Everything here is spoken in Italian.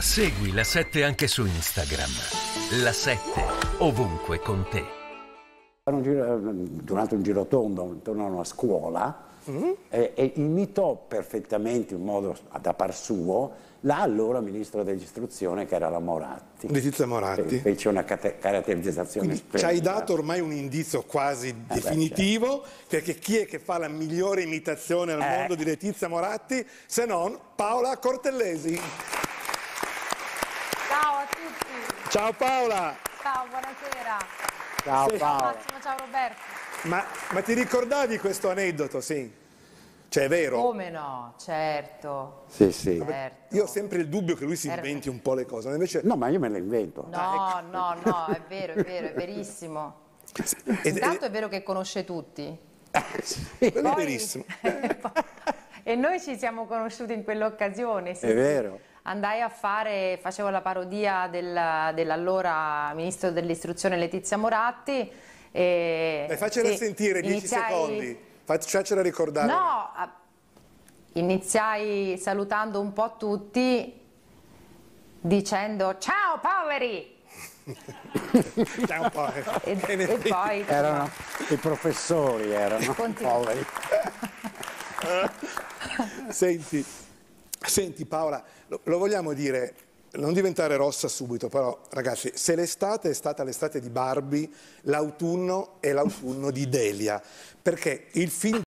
Segui la 7 anche su Instagram. La 7 ovunque con te. Eh, durante un giro tondo, intorno a scuola, mm-hmm. e, e imitò perfettamente in modo da par suo la allora ministra dell'istruzione che era la Moratti. Letizia Moratti. Fece una cate- caratterizzazione Quindi Ci hai dato ormai un indizio quasi ah, eh definitivo, beh, certo. perché chi è che fa la migliore imitazione al eh. mondo di Letizia Moratti se non Paola Cortellesi. Ciao Paola! Ciao, buonasera! Ciao sì. Paola! Ciao Massimo, ciao Roberto! Ma, ma ti ricordavi questo aneddoto, sì? Cioè, è vero? Come no, certo. Sì, sì. Certo. Io ho sempre il dubbio che lui si certo. inventi un po' le cose, invece... No, ma io me le invento. No, ah, ecco. no, no, è vero, è vero, è verissimo. Ed, Intanto è vero che conosce tutti. sì. Quello Poi... è verissimo. e noi ci siamo conosciuti in quell'occasione, sì. È vero andai a fare, facevo la parodia del, dell'allora ministro dell'istruzione Letizia Moratti. E, Dai, faccela sì, sentire, 10 iniziai... secondi, faccela ricordare. No, iniziai salutando un po' tutti dicendo ciao poveri! ciao poveri! E, e poi... Erano, I professori erano Continu poveri. Senti, Senti Paola, lo, lo vogliamo dire, non diventare rossa subito, però ragazzi, se l'estate è stata l'estate di Barbie, l'autunno è l'autunno di Delia, perché il film